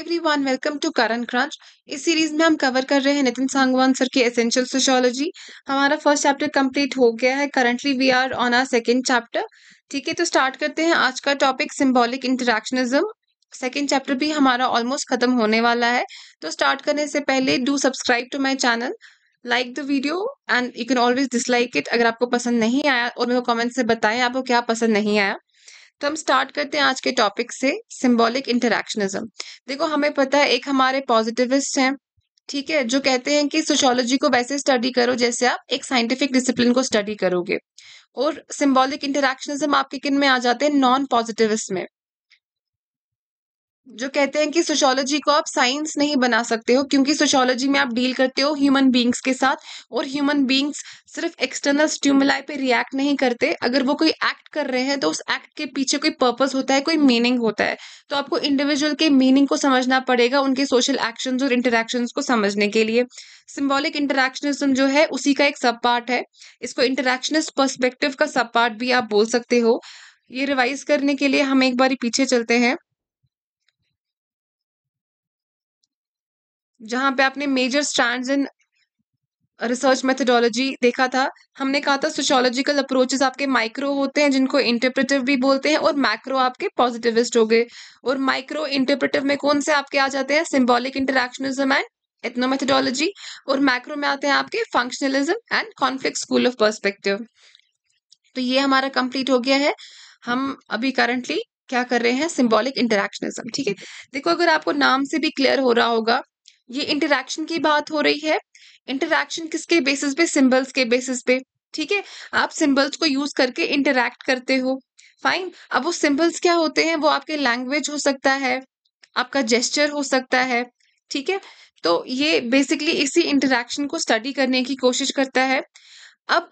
Everyone welcome to Karan crunch इस series में हम कवर कर रहे हैं नितिन सांगवान सर के एसेंशियल सोशोलॉजी हमारा फर्स्ट चैप्टर कंप्लीट हो गया है currently we are on our second chapter ठीक है तो स्टार्ट करते हैं आज का topic symbolic interactionism second chapter भी हमारा ऑलमोस्ट खत्म होने वाला है तो स्टार्ट करने से पहले do subscribe to my channel like the video and you can always dislike it अगर आपको पसंद नहीं आया और मेरे कॉमेंट से बताएं आपको क्या पसंद नहीं आया तो हम स्टार्ट करते हैं आज के टॉपिक से सिंबॉलिक इंटरैक्शनिज्म देखो हमें पता है एक हमारे पॉजिटिविस्ट हैं ठीक है जो कहते हैं कि सोशोलॉजी को वैसे स्टडी करो जैसे आप एक साइंटिफिक डिसिप्लिन को स्टडी करोगे और सिंबॉलिक इंटरक्शनिज्म आपके किन में आ जाते हैं नॉन पॉजिटिविस्ट में जो कहते हैं कि सोशोलॉजी को आप साइंस नहीं बना सकते हो क्योंकि सोशोलॉजी में आप डील करते हो ह्यूमन बींग्स के साथ और ह्यूमन बींग्स सिर्फ एक्सटर्नल स्ट्यूमलाई पे रिएक्ट नहीं करते अगर वो कोई एक्ट कर रहे हैं तो उस एक्ट के पीछे कोई पर्पस होता है कोई मीनिंग होता है तो आपको इंडिविजुअल के मीनिंग को समझना पड़ेगा उनके सोशल एक्शन और इंटरेक्शन को समझने के लिए सिम्बॉलिक इंटरेक्शनिज्म जो है उसी का एक सब पार्ट है इसको इंटरेक्शनिस्ट परस्पेक्टिव का सब पार्ट भी आप बोल सकते हो ये रिवाइज करने के लिए हम एक बार पीछे चलते हैं जहां पे आपने major stand in research methodology देखा था हमने कहा था सोशोलॉजिकल अप्रोचेस आपके माइक्रो होते हैं जिनको इंटरप्रेटिव भी बोलते हैं और मैक्रो आपके पॉजिटिविस्ट हो गए और माइक्रो इंटरप्रेटिव में कौन से आपके आ जाते हैं सिम्बॉलिक इंटरक्शनिज्म एंड मेथडोलॉजी और मैक्रो में आते हैं आपके functionalism and conflict school of perspective तो ये हमारा कंप्लीट हो गया है हम अभी करंटली क्या कर रहे हैं सिम्बॉलिक इंटरक्शनिज्म ठीक है देखो अगर आपको नाम से भी क्लियर हो रहा होगा ये इंटरेक्शन की बात हो रही है इंटरेक्शन किसके बेसिस पे सिंबल्स के बेसिस पे ठीक है आप सिंबल्स को यूज करके इंटरेक्ट करते हो फाइन अब वो सिंबल्स क्या होते हैं वो आपके लैंग्वेज हो सकता है आपका जेस्चर हो सकता है ठीक है तो ये बेसिकली इसी इंटरेक्शन को स्टडी करने की कोशिश करता है अब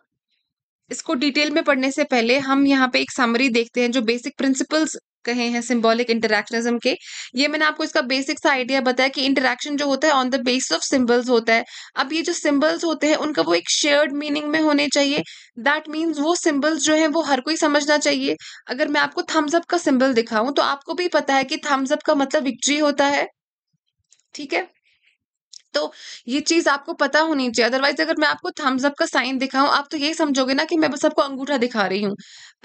इसको डिटेल में पढ़ने से पहले हम यहाँ पे एक समरी देखते हैं जो बेसिक प्रिंसिपल्स कहे हैं सिंबॉलिक इंटरैक्शनिज्म के ये मैंने आपको इसका बेसिक सा आइडिया बताया कि इंटरेक्शन जो होता है on the basis of symbols होता है अब ये जो सिंबल्स होते हैं उनका वो एक शेयर्ड मीनिंग में होने चाहिए दैट मीन्स वो सिंबल्स जो हैं वो हर कोई समझना चाहिए अगर मैं आपको थम्सअप का सिंबल दिखाऊं तो आपको भी पता है कि थम्स अप का मतलब विक्ट्री होता है ठीक है तो ये चीज आपको पता होनी चाहिए अदरवाइज अगर मैं आपको थम्स अप का साइन दिखाऊं आप तो यही समझोगे ना कि मैं बस आपको अंगूठा दिखा रही हूँ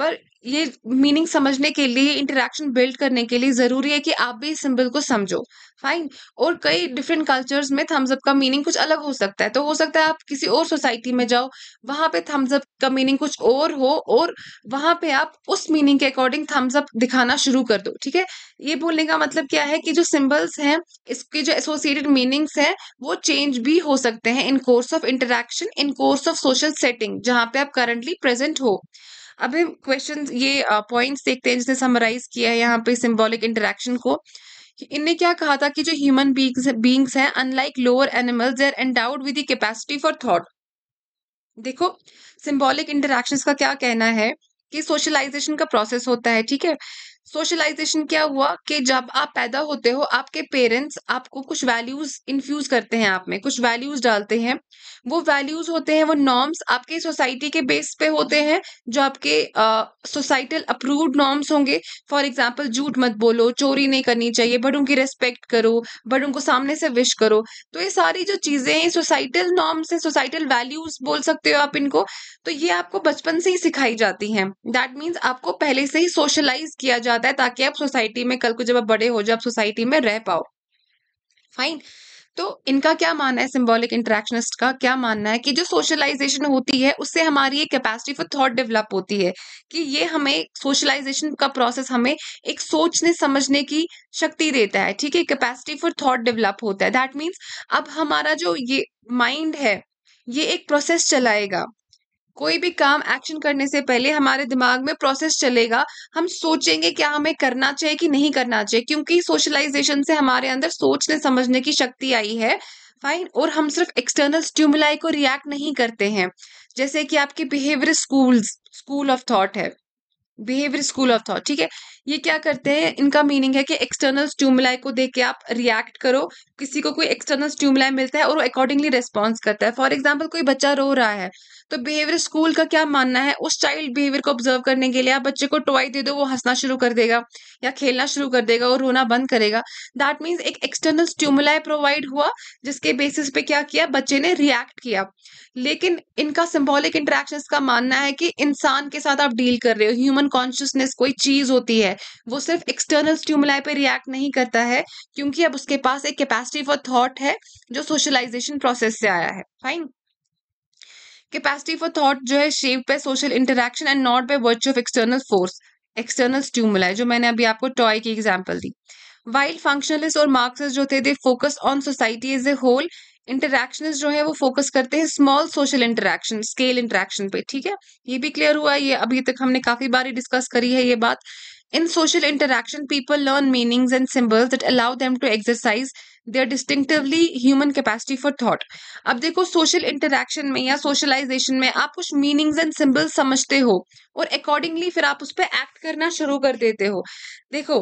पर ये मीनिंग समझने के लिए इंटरेक्शन बिल्ड करने के लिए ज़रूरी है कि आप भी इस सिंबल को समझो फाइन और कई डिफरेंट कल्चर्स में थम्स अप का मीनिंग कुछ अलग हो सकता है तो हो सकता है आप किसी और सोसाइटी में जाओ वहां पे थम्स अप का मीनिंग कुछ और हो और वहां पे आप उस मीनिंग के अकॉर्डिंग थम्स अप दिखाना शुरू कर दो ठीक है ये बोलने का मतलब क्या है कि जो सिम्बल्स हैं इसके जो एसोसिएटेड मीनिंग्स हैं वो चेंज भी हो सकते हैं in course of interaction in course of social setting जहाँ पे आप करंटली प्रेजेंट हो अब हम क्वेश्चन ये पॉइंट्स देखते हैं जिसने समराइज किया है यहाँ पे सिम्बॉलिक इंटरेक्शन को इनने क्या कहा था कि जो ह्यूमन बींग्स हैं unlike lower animals they're endowed with capacity for thought देखो सिम्बॉलिक इंटरेक्शन का क्या कहना है कि सोशलाइजेशन का प्रोसेस होता है ठीक है सोशलाइजेशन क्या हुआ कि जब आप पैदा होते हो आपके पेरेंट्स आपको कुछ वैल्यूज इन्फ्यूज करते हैं आप में कुछ वैल्यूज डालते हैं वो वैल्यूज होते हैं वो नॉर्म्स आपके सोसाइटी के बेस पे होते हैं जो आपके सोसाइटल अप्रूव्ड नॉर्म्स होंगे फॉर एग्जाम्पल झूठ मत बोलो चोरी नहीं करनी चाहिए बड़ों की रेस्पेक्ट करो बड़ों को सामने से विश करो तो ये सारी जो चीजें हैं सोसाइटल नॉर्म्स हैं सोसाइटल वैल्यूज बोल सकते हो आप इनको तो ये आपको बचपन से ही सिखाई जाती हैं दैट मीन्स आपको पहले से ही सोशलाइज किया जा जाता है ताकि आप सोसाइटी में कल को जब आप बड़े हो जाओ आप सोसाइटी में रह पाओ फाइन तो इनका क्या मानना है सिंबॉलिक इंट्रैक्शनिस्ट का क्या मानना है कि जो सोशलाइजेशन होती है उससे हमारी ये कैपेसिटी फॉर थॉट डेवलप होती है कि ये हमें सोशलाइजेशन का प्रोसेस हमें एक सोचने समझने की शक्ति देता है ठीक है कैपेसिटी फॉर थॉट डेवलप होता है दैट मीन्स अब हमारा जो ये माइंड है ये एक प्रोसेस चलाएगा कोई भी काम एक्शन करने से पहले हमारे दिमाग में प्रोसेस चलेगा हम सोचेंगे क्या हमें करना चाहिए कि नहीं करना चाहिए क्योंकि सोशलाइजेशन से हमारे अंदर सोचने समझने की शक्ति आई है फाइन और हम सिर्फ एक्सटर्नल स्ट्यूमुलाई को रिएक्ट नहीं करते हैं जैसे कि आपके behaviour school school of thought है बिहेवियर स्कूल ऑफ थॉट ठीक है ये क्या करते हैं इनका मीनिंग है कि एक्सटर्नल स्टूमुलाई को देख के आप रिएक्ट करो किसी को कोई एक्सटर्नल स्टूमुलाई मिलता है और वो अकॉर्डिंगली रिस्पॉन्स करता है फॉर एग्जाम्पल कोई बच्चा रो रहा है तो बिहेवियर स्कूल का क्या मानना है उस चाइल्ड बिहेवियर को ऑब्जर्व करने के लिए आप बच्चे को टॉय दे दो वो हंसना शुरू कर देगा या खेलना शुरू कर देगा और रोना बंद करेगा दैट मीन्स एक एक्सटर्नल स्टूमुलाई प्रोवाइड हुआ जिसके बेसिस पे क्या किया बच्चे ने रिएक्ट किया लेकिन इनका सिम्बॉलिक इंटरेक्शन का मानना है कि इंसान के साथ आप डील कर रहे हो ह्यूमन कॉन्शियसनेस कोई चीज होती है है वो सिर्फ एक्सटर्नल स्ट्यूमुलाई पे रिएक्ट नहीं करता है क्योंकि अब उसके पास एक कैपेसिटी फॉर थॉट है जो सोशलाइजेशन प्रोसेस से आया है फाइन कैपेसिटी फॉर थॉट जो है शेप पे social interaction and not by virtue of external force external stimuli जो मैंने अभी आपको टॉय की एग्जाम्पल दी वाइल्ड फंक्शनलिस्ट और मार्क्सिस्ट जो थे they focus on society as a whole interactionist जो है वो फोकस करते हैं small social interaction scale interaction पे ठीक है ये भी क्लियर हुआ ये अभी तक हमने काफी बार डिस्कस करी है ये बात In social interaction, people learn meanings and symbols that allow them to exercise their distinctively human capacity for thought. अब देखो social interaction में या socialization में आप कुछ meanings and symbols समझते हो और accordingly फिर आप उस पर act करना शुरू कर देते हो देखो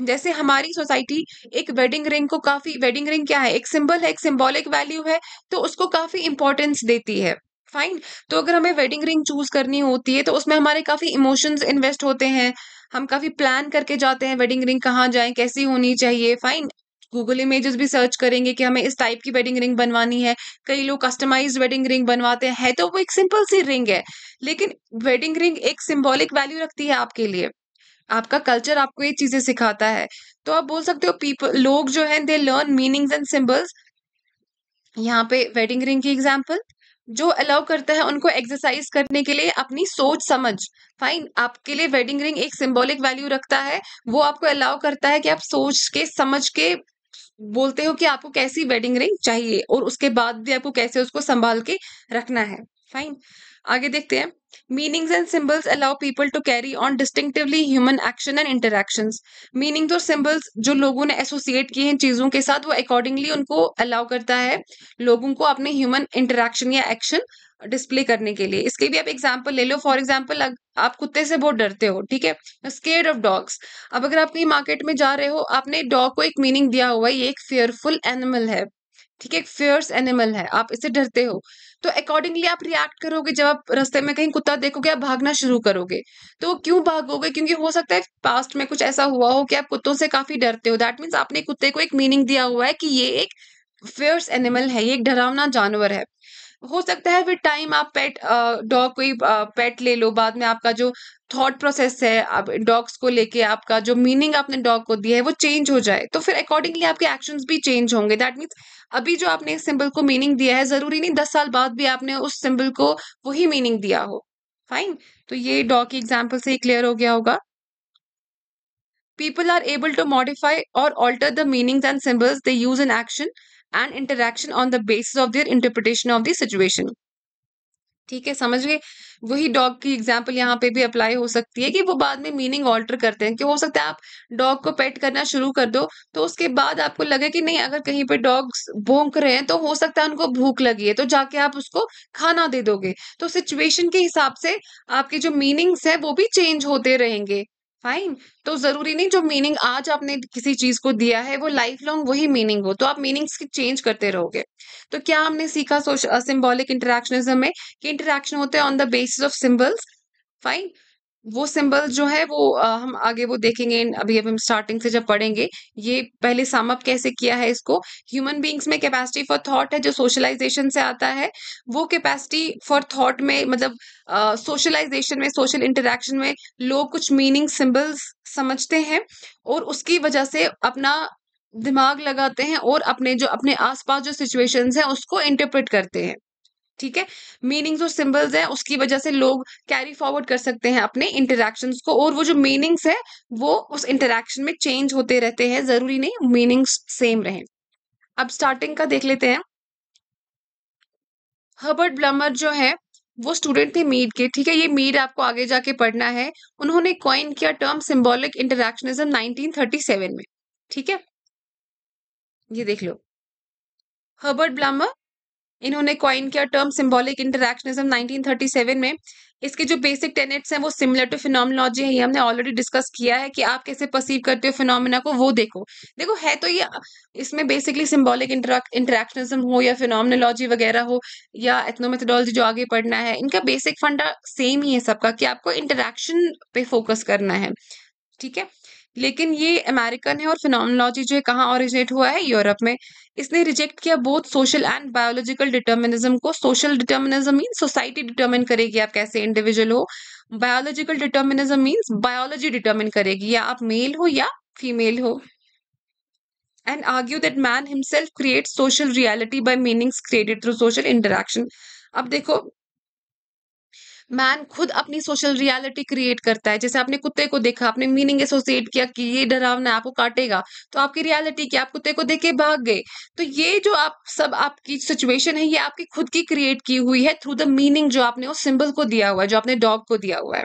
जैसे हमारी सोसाइटी एक वेडिंग रिंग को काफी वेडिंग रिंग क्या है एक सिंबल है एक सिंबॉलिक वैल्यू है तो उसको काफी इंपॉर्टेंस देती है फाइन तो अगर हमें वेडिंग रिंग चूज करनी होती है तो उसमें हमारे काफी इमोशंस इन्वेस्ट होते हैं हम काफ़ी प्लान करके जाते हैं वेडिंग रिंग कहाँ जाए कैसी होनी चाहिए फाइन गूगल इमेजेस भी सर्च करेंगे कि हमें इस टाइप की वेडिंग रिंग बनवानी है कई लोग कस्टमाइज वेडिंग रिंग बनवाते हैं है तो वो एक सिंपल सी रिंग है लेकिन वेडिंग रिंग एक सिंबॉलिक वैल्यू रखती है आपके लिए आपका कल्चर आपको ये चीजें सिखाता है तो आप बोल सकते हो पीपल लोग जो है they learn meanings and symbols यहाँ पे वेडिंग रिंग की एग्जाम्पल जो अलाउ करता है उनको एक्सरसाइज करने के लिए अपनी सोच समझ फाइन आपके लिए वेडिंग रिंग एक सिंबॉलिक वैल्यू रखता है वो आपको अलाउ करता है कि आप सोच के समझ के बोलते हो कि आपको कैसी वेडिंग रिंग चाहिए और उसके बाद भी आपको कैसे उसको संभाल के रखना है फाइन आगे देखते हैं meanings and symbols allow people to carry on distinctively human action and interaction meanings और सिंबल्स जो लोगों ने एसोसिएट किए हैं चीजों के साथ वो अकॉर्डिंगली उनको अलाउ करता है लोगों को अपने ह्यूमन इंटरेक्शन या एक्शन डिस्प्ले करने के लिए इसके भी आप एग्जाम्पल ले लो फॉर एग्जाम्पल आप कुत्ते से बहुत डरते हो ठीक है स्केयर ऑफ डॉग्स अब अगर आप कहीं मार्केट में जा रहे हो आपने डॉग को एक मीनिंग दिया हुआ है ये एक फेयरफुल एनिमल है ठीक है एक फेयर्स एनिमल है आप इसे डरते हो तो अकॉर्डिंगली आप रिएक्ट करोगे जब आप रस्ते में कहीं कुत्ता देखोगे आप भागना शुरू करोगे तो क्यों भागोगे क्योंकि हो सकता है पास्ट में कुछ ऐसा हुआ हो कि आप कुत्तों से काफी डरते हो दैट मीन्स आपने कुत्ते को एक मीनिंग दिया हुआ है कि ये एक फेयर्स एनिमल है ये एक डरावना जानवर है हो सकता है विद टाइम आप पेट डॉग कोई पेट ले लो बाद में आपका जो थॉट प्रोसेस है आप डॉग्स को लेके आपका जो मीनिंग आपने डॉग को दिया है वो चेंज हो जाए तो फिर अकॉर्डिंगली आपके एक्शंस भी चेंज होंगे दैट मीन्स अभी जो आपने सिंबल को मीनिंग दिया है जरूरी नहीं दस साल बाद भी आपने उस सिंबल को वही मीनिंग दिया हो फाइन तो ये डॉग की एग्जाम्पल से क्लियर हो गया होगा people are able to modify और alter the meanings and symbols they use in action and interaction on the basis of their interpretation of situation ठीक है समझ गए वही डॉग की एग्जाम्पल यहाँ पे भी अप्लाई हो सकती है कि वो बाद में मीनिंग ऑल्टर करते हैं कि हो सकता है आप डॉग को पेट करना शुरू कर दो तो उसके बाद आपको लगे कि नहीं अगर कहीं पे डॉग भोंक रहे हैं तो हो सकता है उनको भूख लगी है तो जाके आप उसको खाना दे दोगे तो सिचुएशन के हिसाब से आपके जो मीनिंग्स है वो भी चेंज होते रहेंगे फाइन तो जरूरी नहीं जो मीनिंग आज आपने किसी चीज को दिया है वो लाइफ लॉन्ग वही मीनिंग हो तो आप मीनिंग्स की चेंज करते रहोगे तो क्या हमने सीखा सिंबॉलिक इंटरेक्शनिज्म में कि इंटरेक्शन होते हैं on the basis of symbols fine वो सिंबल जो है वो आ, हम आगे वो देखेंगे अभी अभी हम स्टार्टिंग से जब पढ़ेंगे ये पहले सामअप अप कैसे किया है इसको ह्यूमन बींग्स में कैपेसिटी फॉर थॉट है जो सोशलाइजेशन से आता है वो कैपेसिटी फॉर थॉट में मतलब सोशलाइजेशन में सोशल इंटरेक्शन में लोग कुछ मीनिंग सिंबल्स समझते हैं और उसकी वजह से अपना दिमाग लगाते हैं और अपने जो अपने आसपास जो सिचुएशंस हैं उसको इंटरप्रेट करते हैं ठीक है मीनिंग्स और सिंबल्स है उसकी वजह से लोग कैरी फॉरवर्ड कर सकते हैं अपने इंटरेक्शन को और वो जो मीनिंग्स है वो उस इंटरेक्शन में चेंज होते रहते हैं जरूरी नहीं मीनिंग्स सेम रहे अब स्टार्टिंग का देख लेते हैं हर्बर्ट ब्लमर जो है वो स्टूडेंट थे मीड के ठीक है ये मीड आपको आगे जाके पढ़ना है उन्होंने कॉइन किया टर्म सिंबॉलिक इंटरक्शनिज्म 1937 में ठीक है ये देख लो हर्बर्ट ब्लमर इन्होंने कॉइन किया टर्म सिंबॉलिक इंटरक्शनिज्म 1937 में इसके जो बेसिक टेनेट्स हैं वो सिमिलर टू फिनोमिनोलॉजी है ये हमने ऑलरेडी डिस्कस किया है कि आप कैसे परसीव करते हो फिनोमिना को वो देखो देखो है तो ये इसमें बेसिकली सिम्बॉलिक इंटरेक्शनिज्म हो या फिनोमिनोलॉजी वगैरह हो या एथनोमेथडोलॉजी जो आगे पढ़ना है इनका बेसिक फंडा सेम ही है सबका कि आपको इंटरेक्शन पे फोकस करना है ठीक है लेकिन ये अमेरिकन है और फिनोमोलॉजी जो है कहाँ ओरिजिनेट हुआ है यूरोप में इसने रिजेक्ट किया both social and biological determinism को social determinism mean society determine करेगी आप कैसे इंडिविजुअल हो biological determinism means biology determine करेगी या आप मेल हो या फीमेल हो and argue that man himself creates social reality by meanings created through social interaction अब देखो मैन खुद अपनी सोशल रियलिटी क्रिएट करता है जैसे आपने कुत्ते को देखा आपने मीनिंग एसोसिएट किया कि ये डरावना है आपको काटेगा तो आपकी रियलिटी की आप कुत्ते को देख के भाग गए तो ये जो आप सब आपकी सिचुएशन है ये आपकी खुद की क्रिएट की हुई है थ्रू द मीनिंग जो आपने उस सिंबल को दिया हुआ है जो आपने डॉग को दिया हुआ है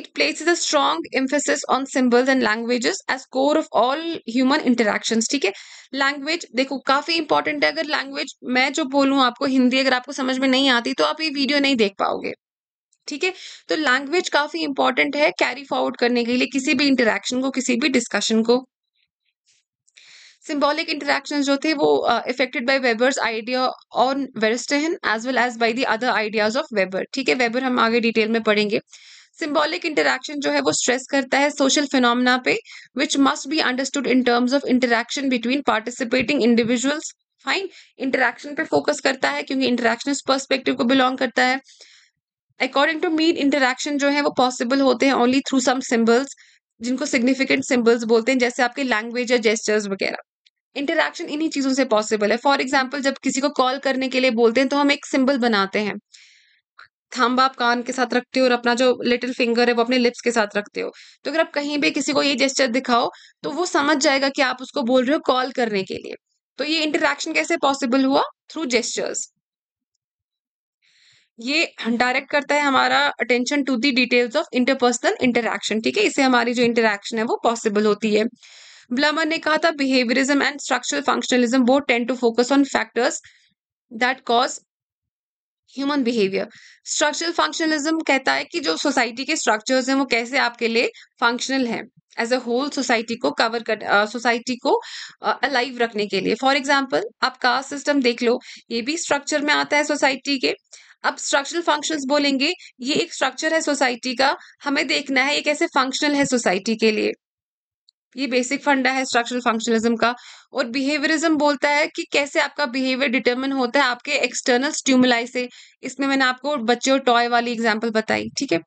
it places a strong emphasis on symbols and languages as core of all human interaction ठीक है लैंग्वेज देखो काफी इंपॉर्टेंट है अगर लैंग्वेज मैं जो बोलूँ आपको हिंदी अगर आपको समझ में नहीं आती तो आप ये वीडियो नहीं देख पाओगे ठीक है तो लैंग्वेज काफी इंपॉर्टेंट है कैरी फॉरवर्ड करने के लिए किसी भी इंटरेक्शन को किसी भी डिस्कशन को सिम्बॉलिक इंटरेक्शन जो थे वो affected by Weber's idea on verstehen as well as by the other ideas of Weber ठीक है वेबर हम आगे डिटेल में पढ़ेंगे सिम्बॉलिक इंटरेक्शन जो है वो स्ट्रेस करता है सोशल फिनोमिना पे which must be understood in terms of interaction between participating individuals fine interaction पे फोकस करता है क्योंकि इंटरेक्शन पर्सपेक्टिव को बिलोंग करता है अकॉर्डिंग टू मीन इंटरेक्शन जो है वो पॉसिबल होते हैं ओनली थ्रू सम सिम्बल्स जिनको सिग्निफिकेंट सिम्बल्स बोलते हैं जैसे आपके लैंग्वेज या जेस्टर्स वगैरह इंटरेक्शन इन्हीं चीजों से पॉसिबल है फॉर एग्जाम्पल जब किसी को कॉल करने के लिए बोलते हैं तो हम एक सिम्बल बनाते हैं थम्ब आप कान के साथ रखते हो और अपना जो लिटिल फिंगर है वो अपने लिप्स के साथ रखते हो तो अगर आप कहीं भी किसी को ये जेस्टर दिखाओ तो वो समझ जाएगा कि आप उसको बोल रहे हो कॉल करने के लिए तो ये इंटरेक्शन कैसे पॉसिबल हुआ थ्रू जेस्टर्स ये डायरेक्ट करता है हमारा attention to the details of interpersonal interaction ठीक है इससे हमारी जो इंटरेक्शन है वो पॉसिबल होती है ब्लमर ने कहा था बिहेवियरिज्म एंड स्ट्रक्चरल फंक्शनलिज्म वो tend to focus on factors that cause human behaviour structural functionalism कहता है कि जो सोसाइटी के स्ट्रक्चर्स हैं वो कैसे आपके लिए फंक्शनल हैं एज अ होल सोसाइटी को कवर कर सोसाइटी को अलाइव रखने के लिए फॉर एग्जाम्पल आप कास्ट सिस्टम देख लो ये भी स्ट्रक्चर में आता है सोसाइटी के अब स्ट्रक्चरल फंक्शंस बोलेंगे ये एक स्ट्रक्चर है सोसाइटी का हमें देखना है ये कैसे फंक्शनल है सोसाइटी के लिए ये बेसिक फंडा है स्ट्रक्चरल फंक्शनलिज्म का और बिहेवियरिज्म बोलता है कि कैसे आपका बिहेवियर डिटरमिन होता है आपके एक्सटर्नल स्ट्यूमुलाई से इसमें मैंने आपको बच्चे और टॉय वाली एग्जाम्पल बताई ठीक है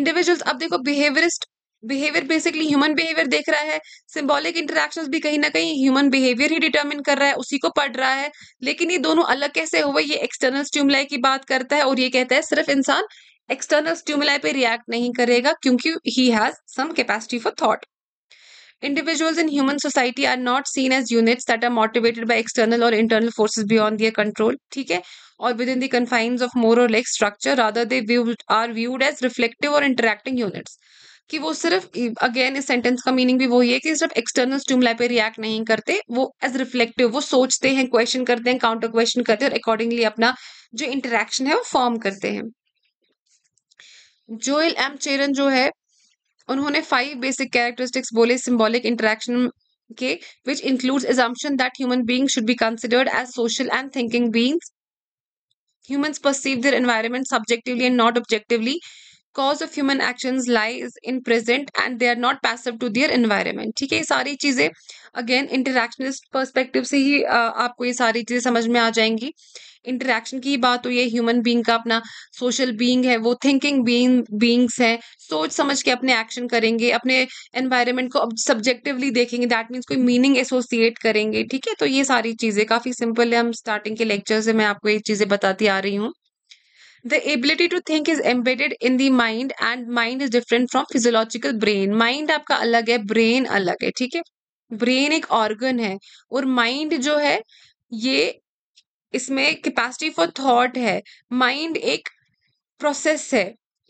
इंडिविजुअल्स अब देखो behaviourist behaviour basically human behaviour देख रहा है सिंबॉलिक इंटरेक्शन भी कहीं ना कहीं ह्यूमन बिहेवियर ही डिटर्मिन कर रहा है उसी को पढ़ रहा है लेकिन ये दोनों अलग कैसे हुए ये एक्सटर्नल स्ट्यूमलाई की बात करता है और ये कहता है सिर्फ इंसान एक्सटर्नल स्ट्यूमलाई पे रिएक्ट नहीं करेगा क्योंकि he has some capacity for thought individuals in human society are not seen as units that are motivated by external और internal forces beyond their control ठीक है और within the confine of more और less structure rather they are viewed as reflective और interacting units कि वो सिर्फ again इस सेंटेंस का मीनिंग भी वही है कि सिर्फ एक्सटर्नल स्टूमलाई पे रिएक्ट नहीं करते वो एज रिफ्लेक्टिव वो सोचते हैं क्वेश्चन करते हैं काउंटर क्वेश्चन करते हैं और अकॉर्डिंगली अपना जो इंटरेक्शन है वो फॉर्म करते हैं जोएल एम चेरन जो है उन्होंने फाइव बेसिक कैरेक्टरिस्टिक्स बोले सिंबॉलिक इंटरेक्शन के which includes assumption that human being should be considered as social and thinking beings humans perceive their environment subjectively and not objectively cause of human action lies in present and they are not passive to their environment ठीक है ये सारी चीजें again इंटरक्शनिस्ट perspective से ही आ, आपको ये सारी चीजें समझ में आ जाएंगी इंटरेक्शन की बात हो तो ये ह्यूमन बींग का अपना सोशल बींग है वो थिंकिंग बींग बींग्स हैं सोच समझ के अपने एक्शन करेंगे अपने एनवायरमेंट को सब्जेक्टिवली देखेंगे दैट मीन्स कोई मीनिंग एसोसिएट करेंगे ठीक है तो ये सारी चीजें काफी सिंपल है हम स्टार्टिंग के लेक्चर से मैं आपको ये चीजें बताती आ रही हूँ the ability to think is embedded in the mind and mind is different from physiological brain mind आपका अलग है brain अलग है ठीक है brain एक organ है और mind जो है ये इसमें capacity for thought है mind एक process है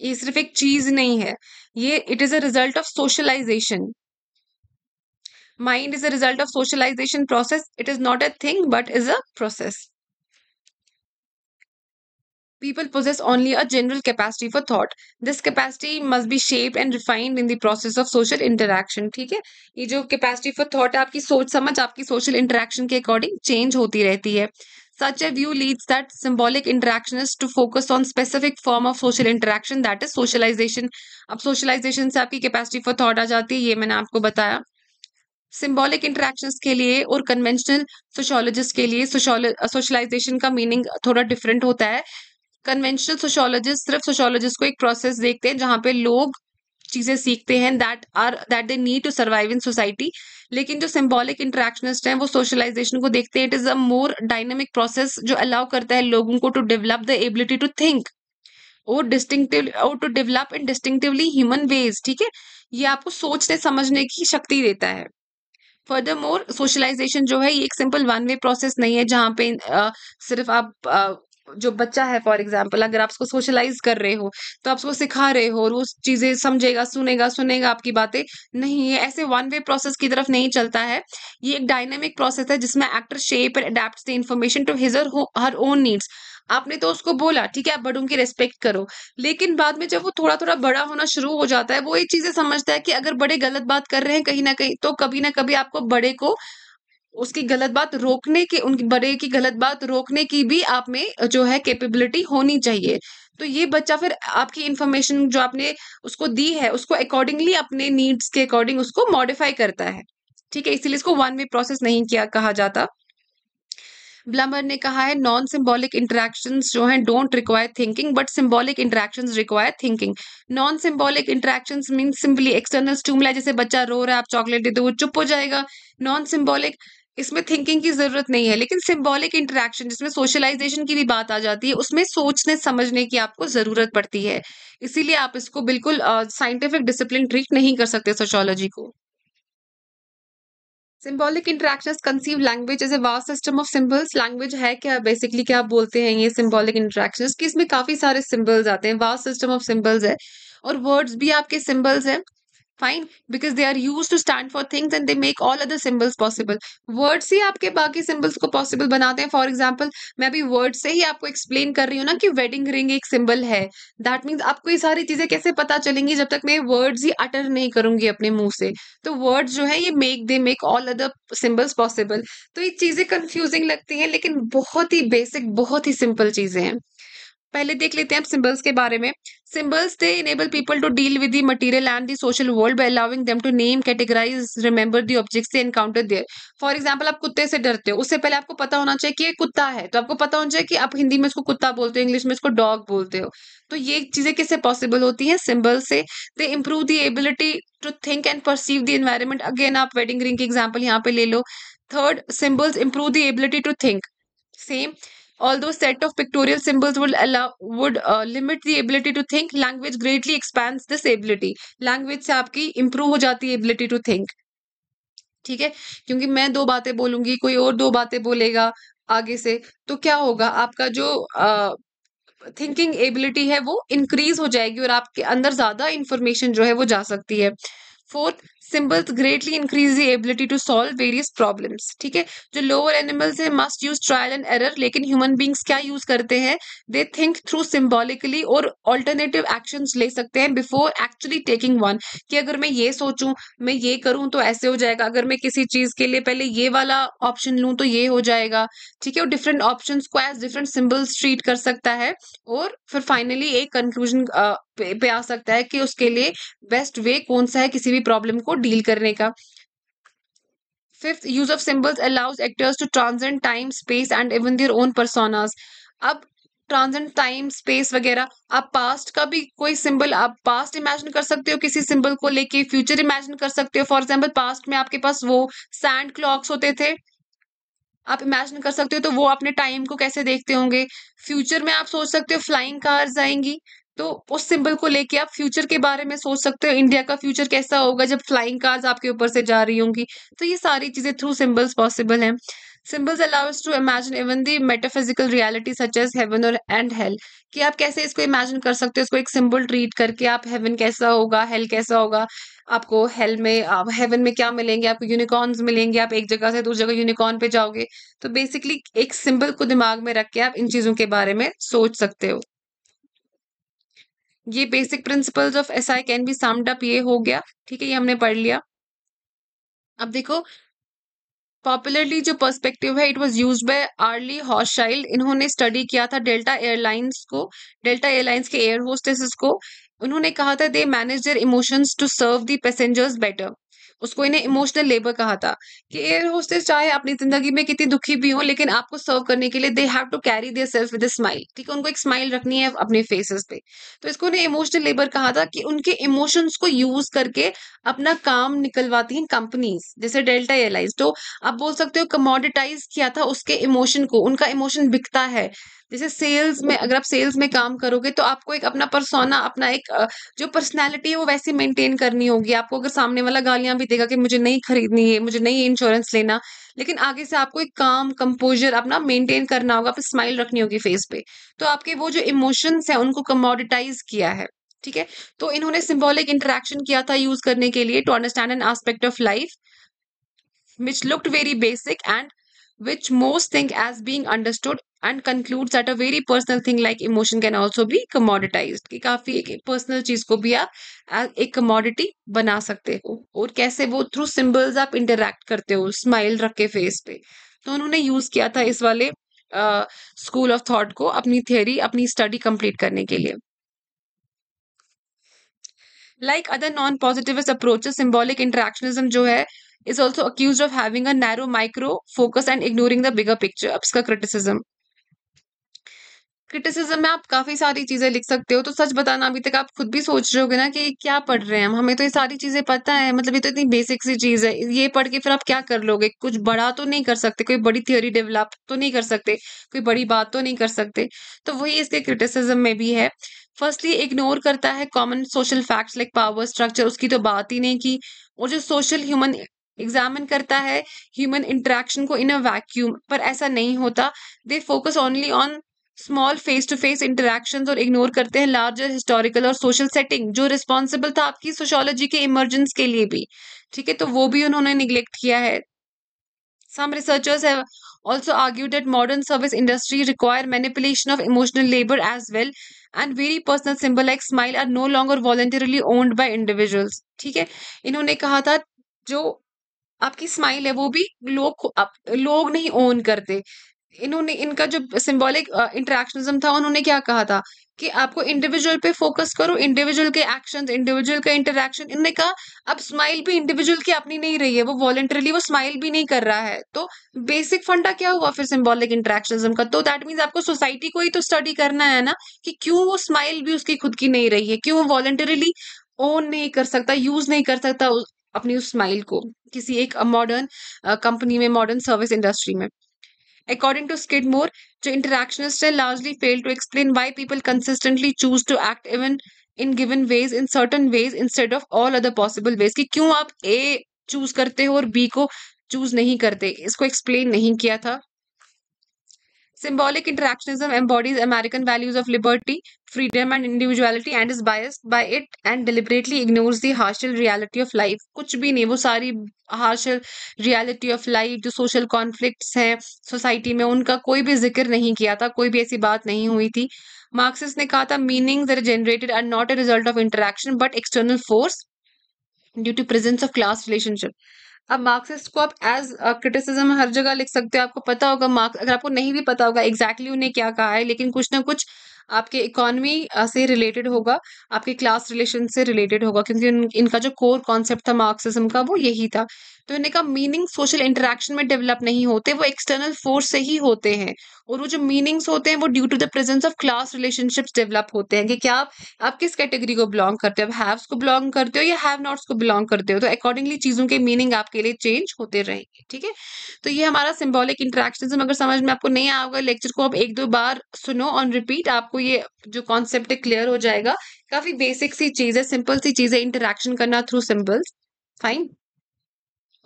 ये सिर्फ एक चीज नहीं है ये it is a result of socialization mind is a result of socialization process it is not a thing but is a process people possess only a general capacity for thought this capacity must be shaped and refined in the process of social interaction theek hai ye jo capacity for thought है आपकी सोच समझ आपकी social interaction ke according change hoti rehti hai such a view leads that symbolic interaction is to focus on specific form of social interaction that is socialization ab socialization se aapki capacity for thought aa jati hai ye maine aapko bataya symbolic interactions के लिए और conventional सोशोलॉजिस्ट के लिए socialisation का meaning थोड़ा different होता है conventional सोशोलॉजिस्ट सिर्फ सोशोलॉजिस्ट को एक प्रोसेस देखते हैं जहां पे लोग चीजें सीखते हैं that are that they need to survive in society लेकिन जो सिम्बॉलिक इंट्रैक्शनिस्ट हैं वो सोशलाइजेशन को देखते हैं it is a more dynamic process जो अलाउ करता है लोगों को to develop the ability to think और डिस्टिंक्टिव और to develop in distinctively human ways ठीक है ये आपको सोचने समझने की शक्ति देता है फर्दर मोर सोशलाइजेशन जो है ये एक सिंपल वन वे प्रोसेस नहीं है जहाँ पे आ, सिर्फ आप जो बच्चा है फॉर एग्जाम्पल अगर आप उसको सोशलाइज कर रहे हो तो आप उसको सिखा रहे हो और वो चीज़ें समझेगा सुनेगा सुनेगा आपकी बातें नहीं ये ऐसे वन वे प्रोसेस की तरफ नहीं चलता है ये एक डायनेमिक प्रोसेस है जिसमें actor shape and adapt the information to his or हो हर ओन नीड्स आपने तो उसको बोला ठीक है आप बड़ों की रेस्पेक्ट करो लेकिन बाद में जब वो थोड़ा थोड़ा बड़ा होना शुरू हो जाता है वो ये चीजें समझता है कि अगर बड़े गलत बात कर रहे हैं कहीं ना कहीं तो कभी ना कभी आपको बड़े को उसकी गलत बात रोकने के उनके बड़े की गलत बात रोकने की भी आप में जो है कैपेबिलिटी होनी चाहिए तो ये बच्चा फिर आपकी इंफॉर्मेशन जो आपने उसको दी है उसको अकॉर्डिंगली अपने नीड्स के अकॉर्डिंग उसको मॉडिफाई करता है ठीक है इसीलिए इसको वन वे प्रोसेस नहीं किया कहा जाता ब्लमर ने कहा है नॉन सिम्बॉलिक इंटरेक्शन जो है don't require thinking but symbolic interaction require thinking non symbolic interaction mean simply external stimuli जैसे बच्चा रो रहा है आप चॉकलेट दे दो वो चुप हो जाएगा नॉन सिम्बॉलिक इसमें थिंकिंग की जरूरत नहीं है लेकिन सिम्बॉलिक इंटरेक्शन जिसमें सोशलाइजेशन की भी बात आ जाती है उसमें सोचने समझने की आपको जरूरत पड़ती है इसीलिए आप इसको बिल्कुल साइंटिफिक डिसिप्लिन ट्रीट नहीं कर सकते सोशोलॉजी को symbolic interaction conceive language as a vast system of symbols language है क्या बेसिकली क्या आप बोलते हैं ये सिम्बॉलिक इंटरेक्शन कि इसमें काफी सारे सिम्बल्स आते हैं वास्ट सिस्टम ऑफ सिम्बल्स है और वर्ड्स भी आपके सिम्बल्स हैं fine because they are use to stand for things and they make all other symbols possible words ही आपके बाकी सिम्बल्स को पॉसिबल बनाते हैं फॉर एग्जाम्पल मैं अभी वर्ड से ही आपको एक्सप्लेन कर रही हूँ ना कि वेडिंग रिंग एक सिम्बल है दैट मीन्स आपको ये सारी चीजें कैसे पता चलेंगी जब तक मैं वर्ड्स ही अटर नहीं करूंगी अपने मुंह से तो वर्ड्स जो है ये make they make all other symbols possible तो ये चीजें कंफ्यूजिंग लगती हैं लेकिन बहुत ही बेसिक बहुत ही सिंपल चीजें हैं पहले देख लेते हैं आप सिंबल्स के बारे में symbols they enable people to deal with the material and the social world by allowing them to name categorize remember the objects they encounter there for example आप कुत्ते से डरते हो उससे पहले आपको पता होना चाहिए कि ये कुत्ता है तो आपको पता होना चाहिए कि आप हिंदी में इसको कुत्ता बोलते हो इंग्लिश में इसको डॉग बोलते हो तो ये चीजें किससे पॉसिबल होती है सिंबल से they improve the ability to think and perceive the environment again आप वेडिंग रिंग की एग्जाम्पल यहाँ पे ले लो third symbols improve the ability to think same although set of pictorial symbols would allow would uh, limit the ability to think language greatly expands this ability language se aapki improve ho jati hai ability to think ठीक है क्योंकि मैं दो बातें बोलूंगी कोई और दो बातें बोलेगा आगे से तो क्या होगा आपका जो थिंकिंग एबिलिटी है वो इंक्रीज हो जाएगी और आपके अंदर ज्यादा इंफॉर्मेशन जो है वो जा सकती है fourth symbols greatly increase the ability to solve various problems ठीक है जो लोअर एनिमल्स है must use trial and error लेकिन ह्यूमन बींग्स क्या यूज करते हैं दे थिंक थ्रू सिम्बॉलिकली और ऑल्टरनेटिव एक्शन ले सकते हैं बिफोर एक्चुअली टेकिंग वन कि अगर मैं ये सोचूं मैं ये करूं तो ऐसे हो जाएगा अगर मैं किसी चीज के लिए पहले ये वाला ऑप्शन लूं तो ये हो जाएगा ठीक है और डिफरेंट ऑप्शन को एज डिफरेंट सिंबल्स ट्रीट कर सकता है और फिर फाइनली एक कंक्लूजन पे, पे आ सकता है कि उसके लिए बेस्ट वे कौन सा है किसी भी प्रॉब्लम को डील करने का fifth use of symbols allows actors to transcend time space and even their own personas अब ट्रांजेंट टाइम स्पेस वगैरह आप पास्ट का भी कोई सिंबल आप पास्ट इमेजिन कर सकते हो किसी सिंबल को लेके फ्यूचर इमेजिन कर सकते हो फॉर एग्जाम्पल पास्ट में आपके पास वो सैंड क्लॉक्स होते थे आप इमेजिन कर सकते हो तो वो अपने टाइम को कैसे देखते होंगे फ्यूचर में आप सोच सकते हो फ्लाइंग कार्स आएंगी तो उस सिंबल को लेके आप फ्यूचर के बारे में सोच सकते हो इंडिया का फ्यूचर कैसा होगा जब फ्लाइंग कार्स आपके ऊपर से जा रही होंगी तो ये सारी चीजें थ्रू सिंबल्स पॉसिबल हैं symbols allows to imagine even the metaphysical reality such as heaven और एंड हेल कि आप कैसे इसको इमेजिन कर सकते हो इसको एक सिंबल ट्रीट करके आप हेवन कैसा होगा हेल कैसा होगा आपको हेल में आप हेवन में क्या मिलेंगे आपको यूनिकॉर्न्स मिलेंगे आप एक जगह से दूसरी जगह यूनिकॉर्न पे जाओगे तो बेसिकली एक सिंबल को दिमाग में रख के आप इन चीजों के बारे में सोच सकते हो ये basic principles of S I can be sum up ये हो गया ठीक है ये हमने पढ़ लिया अब देखो पॉपुलरली जो पर्सपेक्टिव है it was used by Arlie हॉर्शाइल इन्होंने स्टडी किया था डेल्टा एयरलाइंस को डेल्टा एयरलाइंस के एयर होस्टेसेस को उन्होंने कहा था they manage their emotions to serve the passengers better उसको इन्हें इमोशनल लेबर कहा था कि एयर होस्टेस चाहे अपनी जिंदगी में कितनी दुखी भी हो लेकिन आपको सर्व करने के लिए they have to carry their self with smile ठीक है उनको एक स्माइल रखनी है अपने फेसेस पे तो इसको इन्हें इमोशनल लेबर कहा था कि उनके इमोशंस को यूज करके अपना काम निकलवाती हैं कंपनीज जैसे डेल्टा एयरलाइंस तो आप बोल सकते हो कमोडिटाइज किया था उसके इमोशन को उनका इमोशन बिकता है जैसे सेल्स में अगर आप सेल्स में काम करोगे तो आपको एक अपना परसोना अपना एक जो पर्सनैलिटी है वो वैसे मेंटेन करनी होगी आपको अगर सामने वाला गाली गालियां भी देगा कि मुझे नहीं खरीदनी है मुझे नहीं इंश्योरेंस लेना लेकिन आगे से आपको एक काम कंपोजर अपना मेंटेन करना होगा फिर स्माइल रखनी होगी फेस पे तो आपके वो जो इमोशंस है उनको कमोडिटाइज किया है ठीक है तो इन्होंने सिम्बॉलिक इंटरेक्शन किया था यूज करने के लिए to understand an aspect of life which looked very basic and which most think as being understood and concludes at a very personal thing like emotion can also be commoditize कि काफी एक personal चीज को भी आप एक commodity बना सकते हो और कैसे वो थ्रू सिंबल्स आप इंटरेक्ट करते हो स्माइल रख के फेस पे तो उन्होंने यूज किया था इस वाले स्कूल ऑफ थॉट को अपनी थियरी अपनी स्टडी कंप्लीट करने के लिए like other non positivist approach symbolic interactionism जो है is also accuse of having a narrow micro focus and ignoring the bigger picture अब इसका क्रिटिसिज्म क्रिटिसिज्म में आप काफ़ी सारी चीज़ें लिख सकते हो तो सच बताना अभी तक आप खुद भी सोच रहे होगे ना कि क्या पढ़ रहे हैं हम हमें तो ये सारी चीज़ें पता है मतलब ये तो इतनी बेसिक सी चीज़ है ये पढ़ के फिर आप क्या कर लोगे कुछ बड़ा तो नहीं कर सकते कोई बड़ी थियोरी डेवलप तो नहीं कर सकते कोई बड़ी बात तो नहीं कर सकते तो वही इसके क्रिटिसिज्म में भी है फर्स्टली इग्नोर करता है common social facts like power structure उसकी तो बात ही नहीं की और जो सोशल ह्यूमन एग्जामिन करता है ह्यूमन इंट्रैक्शन को इन अ वैक्यूम पर ऐसा नहीं होता they focus only on small face to face interaction और इग्नोर करते हैं लार्जर हिस्टोरिकल और सोशल सेटिंग जो रिस्पॉन्सिबल था आपकी सोशोलॉजी के इमरजेंस के लिए भी ठीक है तो वो भी उन्होंने निगलेक्ट किया है सम रिसर्चर्स है also argue that modern service industry require manipulation of emotional labour as well and very personal symbol like smile are no longer voluntarily owned by individuals ठीक है इन्होंने कहा था जो आपकी स्माइल है वो भी लोग लोग नहीं ओन करते इन्होंने इनका जो सिंबॉलिक इंटरेक्शनिज्म uh, था उन्होंने क्या कहा था कि आपको इंडिविजुअल पे फोकस करो इंडिविजुअल के एक्शन इंडिविजुअल का इंटरेक्शन इन्होंने कहा अब स्माइल भी इंडिविजुअल की अपनी नहीं रही है वो वॉलेंटरली वो स्माइल भी नहीं कर रहा है तो बेसिक फंडा क्या हुआ फिर सिंबॉलिक इंटरेक्शनिज्म का तो दैट मीन्स आपको सोसाइटी को ही तो स्टडी करना है ना कि क्यों वो स्माइल भी उसकी खुद की नहीं रही है क्यों वो वॉलेंटरली ओन नहीं कर सकता यूज नहीं कर सकता अपनी उस स्माइल को किसी एक मॉडर्न कंपनी uh, में मॉडर्न सर्विस इंडस्ट्री में According to Skidmore, जो interactionists हैं largely fail to explain why people consistently choose to act even in given ways, in certain ways instead of all other possible ways कि क्यों आप A choose करते हो और B को चूज नहीं करते इसको एक्सप्लेन नहीं किया था Symbolic interactionism embodies American values of liberty, freedom, and individuality and is biased by it and deliberately ignores the harshal reality of life. कुछ भी नहीं वो सारी हार्शल रियलिटी ऑफ लाइफ जो सोशल कॉन्फ्लिक्ट्स हैं सोसाइटी में उनका कोई भी जिक्र नहीं किया था कोई भी ऐसी बात नहीं हुई थी मार्क्सिस्ट ने कहा था meaning there generated are not a result of interaction but external force due to presence of class relationship अब मार्क्सिस्ट को आप एज क्रिटिसिज्म हर जगह लिख सकते हो आपको पता होगा मार्क्स अगर आपको नहीं भी पता होगा एग्जैक्टली exactly उन्हें क्या कहा है लेकिन कुछ ना कुछ आपके इकोनॉमी से रिलेटेड होगा आपके क्लास रिलेशन से रिलेटेड होगा क्योंकि इनका जो कोर कॉन्सेप्ट था मार्क्सिज्म का वो यही था तो का मीनिंग सोशल इंटरेक्शन में डेवलप नहीं होते वो एक्सटर्नल फोर्स से ही होते हैं और वो जो मीनिंग्स होते हैं वो due to the presence of class relationship develop होते हैं कि क्या आप आप किस कैटेगरी को बिलोंग करते हो आप हैव्स को बिलोंग करते हो या हैव नॉट्स को बिलोंग करते हो तो अकॉर्डिंगली चीजों के मीनिंग आपके लिए चेंज होते रहेंगे ठीक है तो ये हमारा सिम्बॉलिक इंटरेक्शन अगर समझ में आपको नहीं आएगा लेक्चर को आप एक दो बार सुनो ऑन रिपीट आपको ये जो कॉन्सेप्ट है क्लियर हो जाएगा काफी बेसिक सी चीज है सिंपल सी चीज है इंटरेक्शन करना थ्रू सिंबल्स फाइन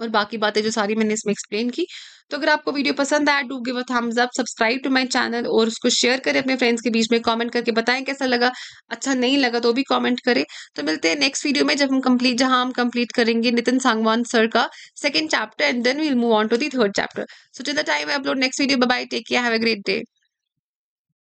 और बाकी बातें जो सारी मैंने इसमें एक्सप्लेन की तो अगर आपको वीडियो पसंद आया do give a thumbs up subscribe to my channel और उसको शेयर करें अपने फ्रेंड्स के बीच में कमेंट करके बताएं कैसा लगा अच्छा नहीं लगा तो भी कमेंट करें तो मिलते हैं नेक्स्ट वीडियो में जब हम कंप्लीट जहां हम कंप्लीट करेंगे नितिन सांगवान सर का second chapter and then we'll move on to the third chapter so till the time I upload next video bye take care have a great day